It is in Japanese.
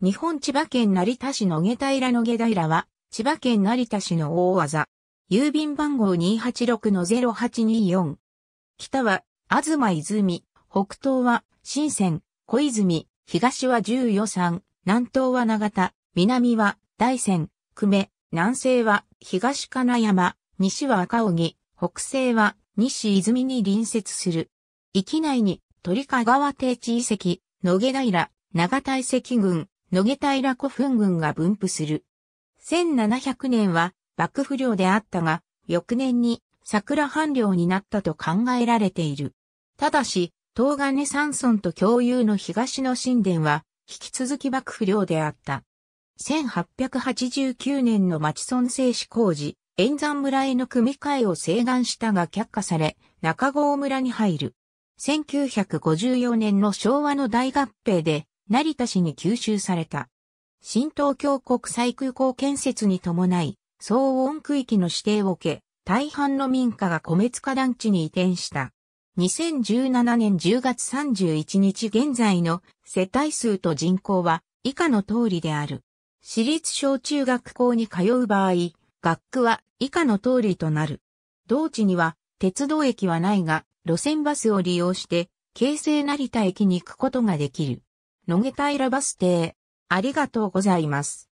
日本千葉県成田市野毛平野毛平は、千葉県成田市の大技。郵便番号286-0824。北は、東泉、北東は、新鮮、小泉、東は十余山、南東は長田、南は、大仙、久米、南西は、東金山、西は赤荻、北西は、西泉に隣接する。域内に、鳥川定地遺跡、野毛平、長田遺跡群、野毛平古墳群が分布する。1700年は幕府領であったが、翌年に桜藩領になったと考えられている。ただし、東金山村と共有の東の神殿は、引き続き幕府領であった。1889年の町村制止工事、円山村への組み替えを請願したが却下され、中郷村に入る。1954年の昭和の大合併で、成田市に吸収された。新東京国際空港建設に伴い、騒音区域の指定を受け、大半の民家が米塚団地に移転した。2017年10月31日現在の世帯数と人口は以下の通りである。私立小中学校に通う場合、学区は以下の通りとなる。同地には鉄道駅はないが、路線バスを利用して、京成成田駅に行くことができる。野毛平バス停。ありがとうございます。